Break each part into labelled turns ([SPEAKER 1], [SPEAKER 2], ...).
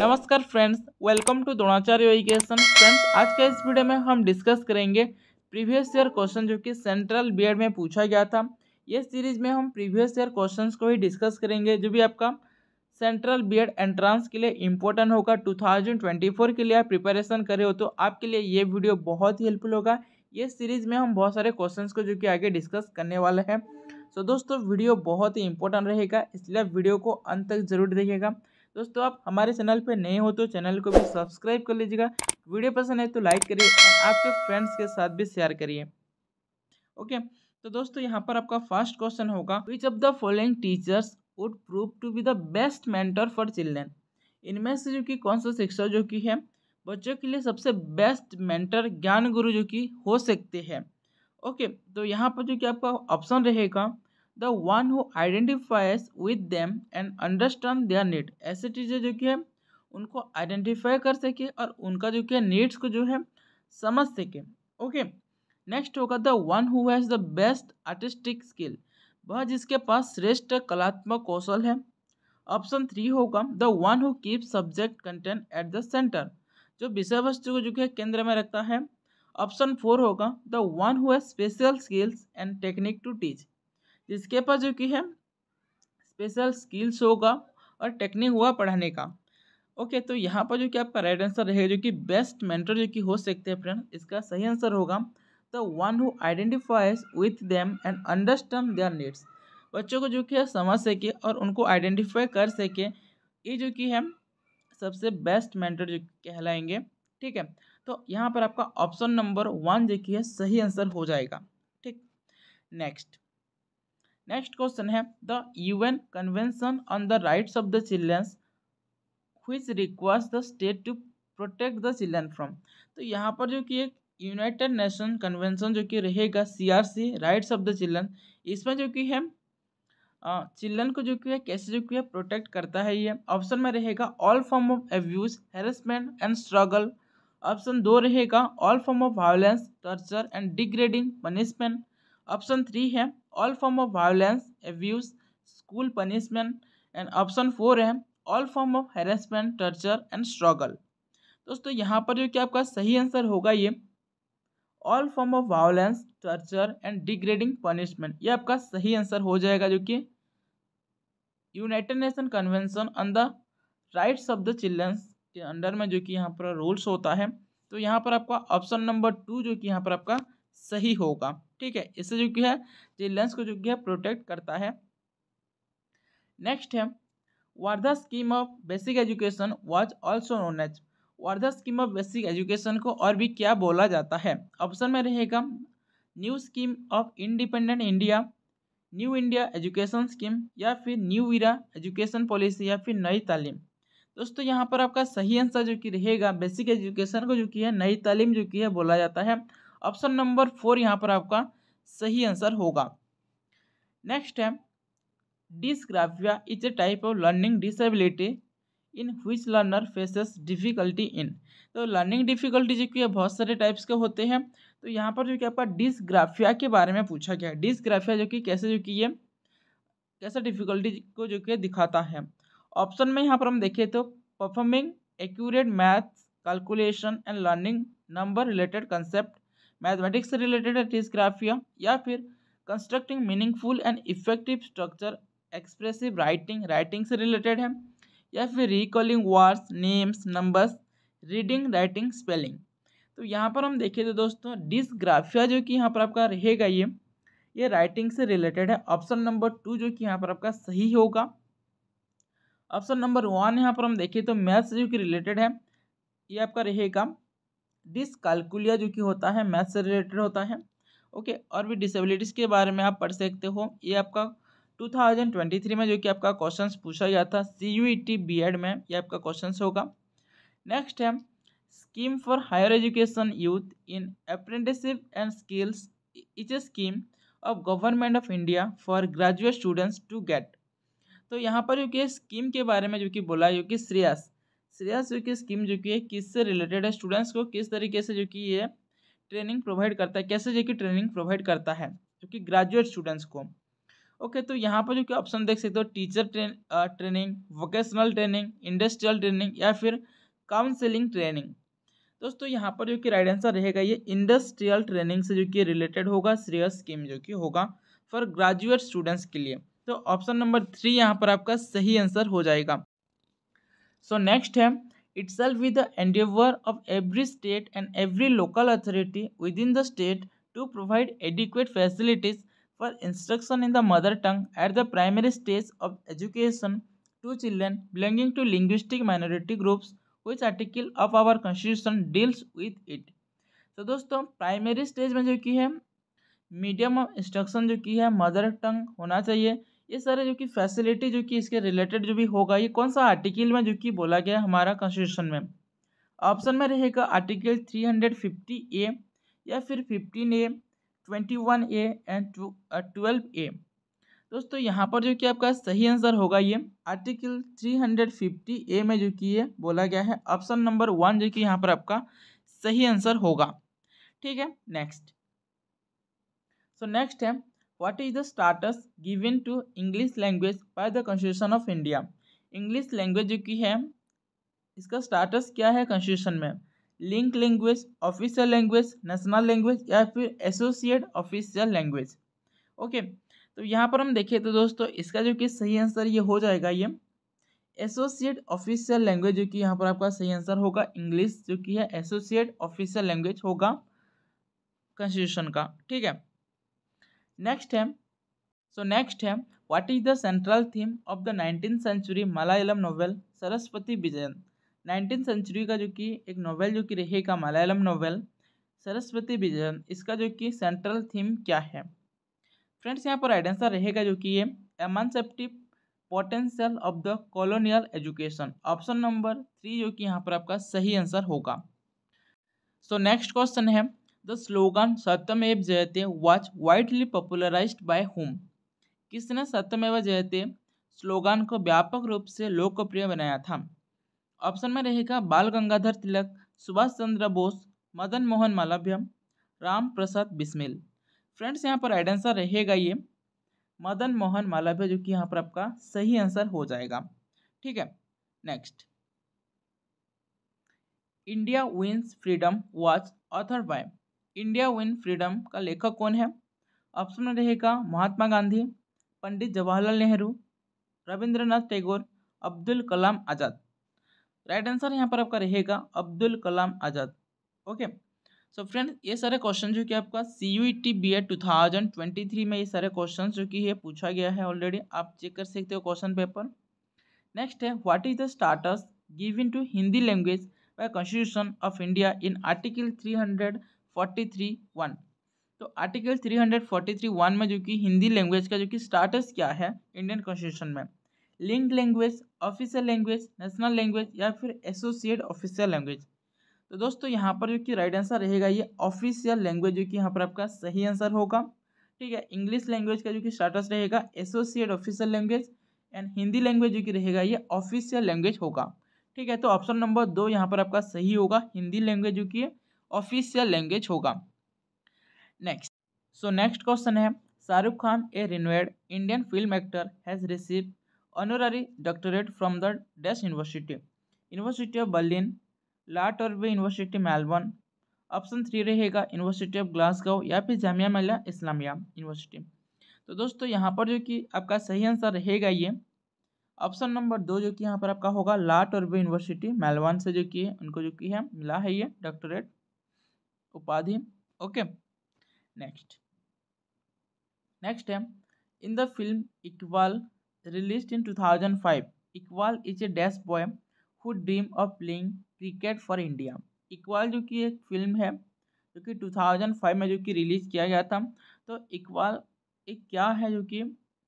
[SPEAKER 1] नमस्कार friends welcome to Dronacharya education friends आज का इस वीडियो में हम डिस्कस करेंगे प्रीवियस ईयर क्वेश्चन जो कि सेंट्रल बीएड में पूछा गया था ये सीरीज में हम प्रीवियस ईयर क्वेश्चंस को ही डिस्कस करेंगे जो भी आपका सेंट्रल बीएड एंट्रांस के लिए इम्पोर्टेंट होगा टू के लिए आप प्रिपरेशन करे हो तो आपके लिए ये वीडियो बहुत ही हेल्पफुल होगा ये सीरीज में हम बहुत सारे क्वेश्चंस को जो कि आगे डिस्कस करने वाले हैं सो so, दोस्तों वीडियो बहुत ही इंपॉर्टेंट रहेगा इसलिए वीडियो को अंत तक जरूर देखिएगा दोस्तों आप हमारे चैनल पर नए हो तो चैनल को भी सब्सक्राइब कर लीजिएगा वीडियो पसंद है तो लाइक करिए आपके फ्रेंड्स के साथ भी शेयर करिए ओके तो दोस्तों यहाँ पर आपका फर्स्ट क्वेश्चन होगा which of the following teachers would prove to be the best mentor for children इनमें से जो कि कौन सा शिक्षक जो कि है बच्चों के लिए सबसे बेस्ट मेंटर ज्ञान गुरु जो कि हो सकते हैं ओके तो यहाँ पर जो कि आपका ऑप्शन रहेगा the one who identifies with them and understand their need ऐसे चीज़ें जो कि है उनको आइडेंटिफाई कर सके और उनका जो कि नीड्स को जो है समझ सके ओके नेक्स्ट होगा the one who has the best artistic skill वह जिसके पास श्रेष्ठ कलात्मक कौशल है ऑप्शन थ्री होगा the one who keep subject content at the centre जो विषय वस्तु को जो है केंद्र में रखता है ऑप्शन फोर होगा the one who has special skills and technique to teach जिसके पास जो कि है स्पेशल स्किल्स होगा और टेक्निक होगा पढ़ाने का ओके तो यहाँ पर जो कि आपका राइट आंसर रहेगा जो कि बेस्ट मेंटर जो कि हो सकते हैं फ्रेंड इसका सही आंसर होगा the one who identifies with them and understand their needs बच्चों को जो कि है समझ सके और उनको आइडेंटिफाई कर सके ये जो कि है सबसे बेस्ट मेंटर जो कहलाएंगे ठीक है तो यहाँ पर आपका ऑप्शन नंबर वन जो कि है सही आंसर हो जाएगा ठीक नेक्स्ट नेक्स्ट क्वेश्चन है the UN convention on the rights of the childrens which request the state to protect the children from तो यहाँ पर जो कि एक यूनाइटेड नेशन कन्वेंशन जो कि रहेगा CRC rights of the children इसमें जो कि है चिल्ड्रन को जो कि है कैसे जो कि है प्रोटेक्ट करता है ये ऑप्शन में रहेगा all form of abuse harassment and struggle option दो रहेगा all form of violence torture and degrading punishment option three है all form of violence abuse school punishment and option four है all form of harassment torture and struggle दोस्तों यहाँ पर जो कि आपका सही आंसर होगा ये all form of violence torture and degrading punishment ये आपका सही आंसर हो जाएगा जो कि United Nation convention on the rights of the childrens के अंडर में जो कि यहाँ पर रूल्स होता है तो यहाँ पर आपका ऑप्शन नंबर टू जो कि यहाँ पर आपका सही होगा ठीक है इससे जो क्या है जो लेंस को जो क्या है प्रोटेक्ट करता है नेक्स्ट है Wardha scheme of basic education was also known as Wardha scheme of basic education को और भी क्या बोला जाता है ऑप्शन में रहेगा new scheme of independent India new India education scheme या फिर न्यू इरा एजुकेशन पॉलिसी या फिर नई तालीम दोस्तों यहाँ पर आपका सही आंसर जो कि रहेगा बेसिक एजुकेशन को जो कि है नई तालीम जो कि है बोला जाता है ऑप्शन नंबर फोर यहाँ पर आपका सही आंसर होगा नेक्स्ट है dysgraphia is a type of learning disability in which learner faces difficulty in तो लर्निंग डिफ़िकल्टी जो कि बहुत सारे टाइप्स के होते हैं तो यहाँ पर जो कि आपका डिसग्राफिया के बारे में पूछा गया है डिसग्राफिया जो कि कैसे जो कि ये कैसा डिफ़िकल्टी को जो कि दिखाता है ऑप्शन में यहाँ पर हम देखें तो performing accurate maths calculation and learning number related concept mathematics से रिलेटेड है टीजग्राफिया या फिर constructing meaningful and effective structure expressive writing writing से रिलेटेड है या फिर recalling words names numbers reading writing spelling तो यहाँ पर हम देखे तो दोस्तों डिसग्राफिया जो कि यहाँ पर आपका रहेगा ये ये राइटिंग से रिलेटेड है ऑप्शन नंबर टू जो कि यहाँ पर आपका सही होगा ऑप्शन नंबर वन यहाँ पर हम देखें तो मैथ्स जो कि रिलेटेड है ये आपका रहेगा डिसकैलकुलिया जो कि होता है मैथ से रिलेटेड होता है ओके okay, और भी डिसेबिलिटीज़ के बारे में आप पढ़ सकते हो ये आपका 2023 में जो कि आपका क्वेश्चन पूछा गया था C U E T B Ed में ये आपका क्वेश्चन होगा नेक्स्ट है scheme for higher education youth in apprenticeship and skills which a scheme of government of India for graduate students to get तो यहाँ पर जो कि स्कीम के बारे में जो कि बोला जो कि श्रेयस श्रेयस जो की स्कीम जो कि है किससे रिलेटेड है स्टूडेंट्स को किस तरीके से जो कि ये ट्रेनिंग प्रोवाइड करता है कैसे जो कि ट्रेनिंग प्रोवाइड करता है जो कि ग्रेजुएट स्टूडेंट्स को ओके तो यहाँ पर जो कि ऑप्शन देख सकते हो teacher train training vocational training industrial training या फिर काउंसिलिंग ट्रेनिंग दोस्तों यहाँ पर जो कि राइट आंसर रहेगा ये इंडस्ट्रियल ट्रेनिंग से जो कि रिलेटेड होगा श्रेयस स्कीम जो कि होगा फॉर ग्रेजुएट स्टूडेंट्स के लिए तो ऑप्शन नंबर थ्री यहाँ पर आपका सही आंसर हो जाएगा सो नेक्स्ट है itself with the endeavour of every state and every local authority within the state to provide adequate facilities for instruction in the mother tongue at the primary stage of education to children belonging to linguistic minority groups which article of our constitution deals with it तो दोस्तों primary stage में जो की है medium of instruction जो की है mother tongue होना चाहिए ये सारे जो कि फैसिलिटी जो कि इसके रिलेटेड जो भी होगा ये कौन सा आर्टिकल में जो कि बोला गया हमारा कॉन्स्टिट्यूशन में ऑप्शन में रहेगा article three hundred fifty A या फिर fifteen A twenty one A and twelve A दोस्तों यहाँ पर जो कि आपका सही आंसर होगा ये article three hundred fifty A में जो कि ये बोला गया है ऑप्शन नंबर वन जो कि यहाँ पर आपका सही आंसर होगा ठीक है नेक्स्ट सो नेक्स्ट है What is the status given to English language by the constitution of India English language जो की है इसका status क्या है कॉन्स्टिट्यूशन में link language official language national language या फिर एसोसिएट ऑफिशियल लैंग्वेज ओके तो यहाँ पर हम देखें तो दोस्तों इसका जो कि सही आंसर ये हो जाएगा ये एसोसिएट ऑफिशियल लैंग्वेज जो कि यहाँ पर आपका सही आंसर होगा इंग्लिश जो कि है एसोसिएट ऑफिशियल लैंग्वेज होगा कॉन्स्टिट्यूशन का ठीक है नेक्स्ट है सो नेक्स्ट है what is the central theme of the nineteen century Malayalam novel Saraswati Vijayan nineteen century का जो कि एक नोवेल जो कि रहेगा मलयालम नोवेल सरस्वती विजयन इसका जो कि सेंट्रल थीम क्या है फ्रेंड्स यहाँ पर राइट आंसर रहेगा जो कि ये emancipative potential of the colonial education option number three जो कि यहाँ पर आपका सही आंसर होगा सो नेक्स्ट क्वेश्चन है द स्लोगन सत्यमेव जयते was widely popularised by whom किसने सत्यमेव जयते स्लोगान को व्यापक रूप से लोकप्रिय बनाया था ऑप्शन में रहेगा बाल गंगाधर तिलक सुभाष चंद्र बोस मदन मोहन मालव्य राम प्रसाद बिस्मिल फ्रेंड्स यहाँ पर राइट आंसर रहेगा ये मदन मोहन मालव्य जो कि यहाँ पर आपका सही आंसर हो जाएगा ठीक है next India wins freedom was author by India win freedom का लेखक कौन है ऑप्शन में रहेगा महात्मा गांधी पंडित जवाहरलाल नेहरू रविंद्रनाथ टैगोर अब्दुल कलाम आज़ाद राइट आंसर यहाँ पर आपका रहेगा Abdul Kalam Azad okay so friends ये सारे क्वेश्चन जो कि आपका C U T B Ed two thousand twenty three में ये सारे क्वेश्चन जो कि ये पूछा गया है ऑलरेडी आप चेक कर सकते हो क्वेश्चन पेपर नेक्स्ट है what is the status given to Hindi language by constitution of India in article three hundred forty three one तो article three hundred forty three one में जो कि हिंदी लैंग्वेज का जो कि स्टाटस क्या है इंडियन कॉन्स्टिट्यूशन में link language official language national language या फिर एसोसिएट ऑफिशियल लैंग्वेज तो दोस्तों यहाँ पर जो कि राइट आंसर रहेगा ये ऑफिशियल लैंग्वेज जो कि यहाँ पर आपका सही आंसर होगा ठीक है इंग्लिश लैंग्वेज का जो कि स्टाटस रहेगा associate official language and Hindi language जो कि रहेगा ये ऑफिशियल लैंग्वेज होगा ठीक है तो ऑप्शन नंबर दो यहाँ पर आपका सही होगा हिंदी लैंग्वेज जो कि ऑफिशियल लैंग्वेज होगा नेक्स्ट सो नेक्स्ट क्वेश्चन है Shahrukh Khan a renowned Indian film actor has receive honorary doctorate from the dash university university of Berlin La Trobe university Melbourne option three रहेगा यूनिवर्सिटी ऑफ ग्लासगो या फिर जामिया मिलिया Islamia university तो दोस्तों यहाँ पर जो कि आपका सही आंसर रहेगा ये ऑप्शन नंबर दो जो कि यहाँ पर आपका होगा ला टर्बे यूनिवर्सिटी मेलबर्न से जो कि उनको जो कि है मिला है ये डॉक्टरेट उपाधि ओके नेक्स्ट नेक्स्ट है in the film Iqbal release in 2005 Iqbal is a dash boy who dream of playing cricket for India Iqbal जो कि एक फिल्म है जो कि 2005 में जो कि रिलीज़ किया गया था तो इकबाल एक क्या है जो कि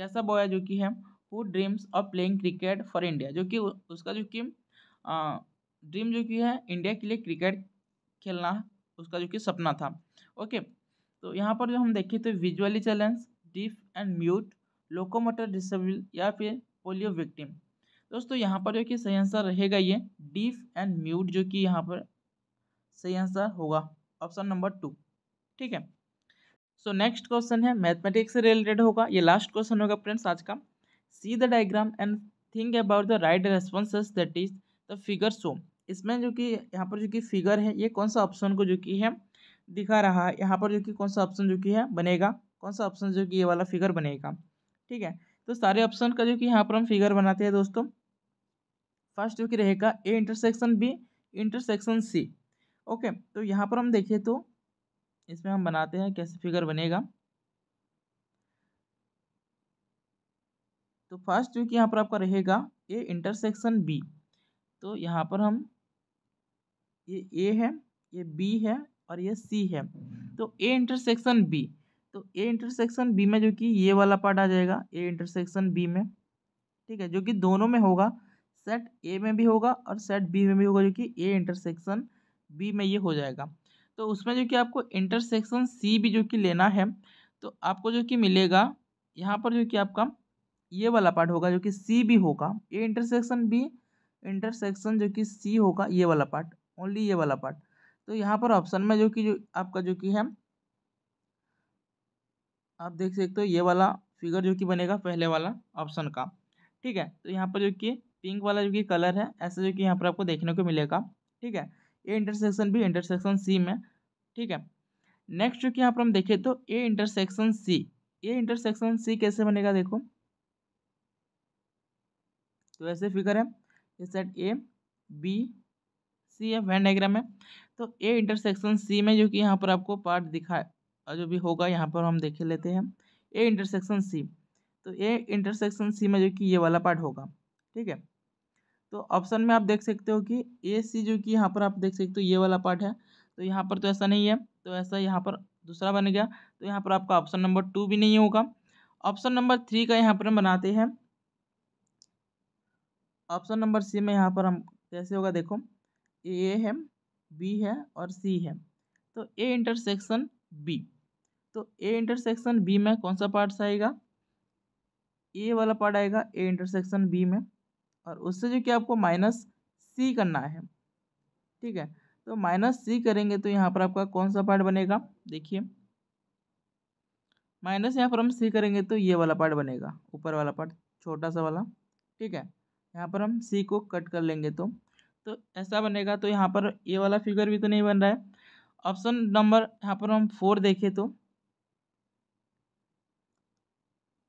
[SPEAKER 1] कैसा बॉय है जो कि है who dreams of playing cricket for India जो कि उसका जो कि ड्रीम जो कि है इंडिया के लिए क्रिकेट खेलना उसका जो कि सपना था ओके तो यहाँ पर जो हम देखें तो visually challenge deaf and mute locomotor disable या फिर पोलियो विक्टिम दोस्तों यहाँ पर जो कि सही आंसर रहेगा ये डिफ एंड म्यूट जो कि यहाँ पर सही आंसर होगा ऑप्शन नंबर टू ठीक है सो नेक्स्ट क्वेश्चन है मैथमेटिक्स से रिलेटेड होगा ये लास्ट क्वेश्चन होगा फ्रेंड्स आज का see the diagram and think about the right response that is the figure show इसमें जो कि यहाँ पर जो कि फिगर है ये कौन सा ऑप्शन को जो कि है दिखा रहा है यहाँ पर जो कि कौन सा ऑप्शन जो कि है बनेगा कौन सा ऑप्शन जो कि ये वाला फिगर बनेगा ठीक है तो सारे ऑप्शन का जो कि यहाँ पर हम फिगर बनाते हैं दोस्तों फर्स्ट जो कि रहेगा A intersection B intersection C okay तो यहाँ पर हम देखें तो इसमें हम बनाते हैं कैसे फिगर बनेगा तो फर्स्ट जो कि यहाँ पर आपका रहेगा ए इंटरसेक्शन बी तो यहाँ पर हम ये ए है ये बी है और ये सी है तो ए इंटरसेक्शन बी तो ए इंटरसेक्शन बी में जो कि ये वाला पार्ट आ जाएगा ए इंटरसेक्शन बी में ठीक है जो कि दोनों में होगा सेट ए में भी होगा और सेट बी में भी होगा जो कि ए इंटरसेक्शन बी में ये हो जाएगा तो उसमें जो कि आपको इंटरसेक्शन सी भी जो कि लेना है तो आपको जो कि मिलेगा यहाँ पर जो कि आपका ये वाला पार्ट होगा जो कि सी भी होगा ए इंटरसेक्शन बी इंटरसेक्शन जो कि सी होगा ये वाला पार्ट ओनली ये वाला पार्ट तो यहाँ पर ऑप्शन में जो कि जो आपका जो कि है आप देख सकते हो ये वाला फिगर जो कि बनेगा पहले वाला ऑप्शन का ठीक है तो यहाँ पर जो कि पिंक वाला जो कि कलर है ऐसा जो कि यहाँ पर आपको देखने को मिलेगा ठीक है ए इंटरसेक्शन भी इंटरसेक्शन सी में ठीक है नेक्स्ट जो कि यहाँ पर हम देखें तो A intersection C A intersection C कैसे बनेगा देखो तो ऐसे फिगर है ये सेट ए बी सी है वैन डायग्राम है तो ए इंटरसेक्शन सी में जो कि यहाँ पर आपको पार्ट दिखा जो भी होगा यहाँ पर हम देख लेते हैं ए इंटरसेक्शन सी तो ए इंटरसेक्शन सी में जो कि ये वाला पार्ट होगा ठीक है तो ऑप्शन में आप देख सकते हो कि ए सी जो कि यहाँ पर आप देख सकते हो ये वाला पार्ट है तो यहाँ पर तो ऐसा नहीं है तो ऐसा यहाँ पर दूसरा बन गया तो यहाँ पर आपका ऑप्शन नंबर टू भी नहीं होगा ऑप्शन नंबर थ्री का यहाँ पर हम बनाते हैं ऑप्शन नंबर सी में यहाँ पर हम कैसे होगा देखो ए है बी है और सी है तो ए इंटरसेक्शन बी तो ए इंटरसेक्शन बी में कौन सा पार्ट आएगा ए वाला पार्ट आएगा ए इंटरसेक्शन बी में और उससे जो कि आपको माइनस सी करना है ठीक है तो माइनस सी करेंगे तो यहाँ पर आपका कौन सा पार्ट बनेगा देखिए माइनस यहाँ पर हम सी करेंगे तो ये वाला पार्ट बनेगा ऊपर वाला पार्ट छोटा सा वाला ठीक है यहाँ पर हम सी को कट कर लेंगे तो तो ऐसा बनेगा तो यहाँ पर ये वाला फिगर भी तो नहीं बन रहा है ऑप्शन नंबर यहाँ पर हम फोर देखें तो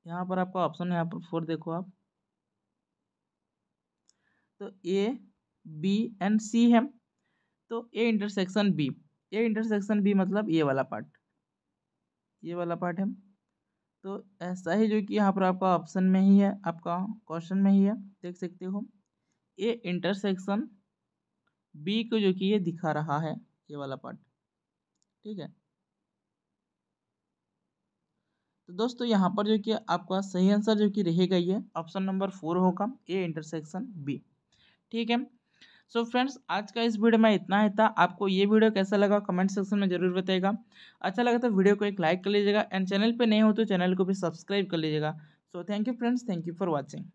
[SPEAKER 1] यहाँ पर आपका ऑप्शन यहाँ पर फोर देखो आप तो ए बी एंड सी है तो A intersection B A intersection B मतलब ये वाला पार्ट ये वाला पार्ट है तो ऐसा ही जो कि यहाँ पर आपका ऑप्शन में ही है आपका क्वेश्चन में ही है देख सकते हो ए इंटरसेक्शन बी को जो कि ये दिखा रहा है ये वाला पार्ट ठीक है तो दोस्तों यहाँ पर जो कि आपका सही आंसर जो कि रहेगा ये ऑप्शन नंबर फोर होगा ए इंटरसेक्शन बी ठीक है सो so फ्रेंड्स आज का इस वीडियो में इतना ही था आपको ये वीडियो कैसा लगा कमेंट सेक्शन में जरूर बताएगा अच्छा लगा तो वीडियो को एक लाइक कर लीजिएगा एंड चैनल पे नए हो तो चैनल को भी सब्सक्राइब कर लीजिएगा so thank you friends thank you for watching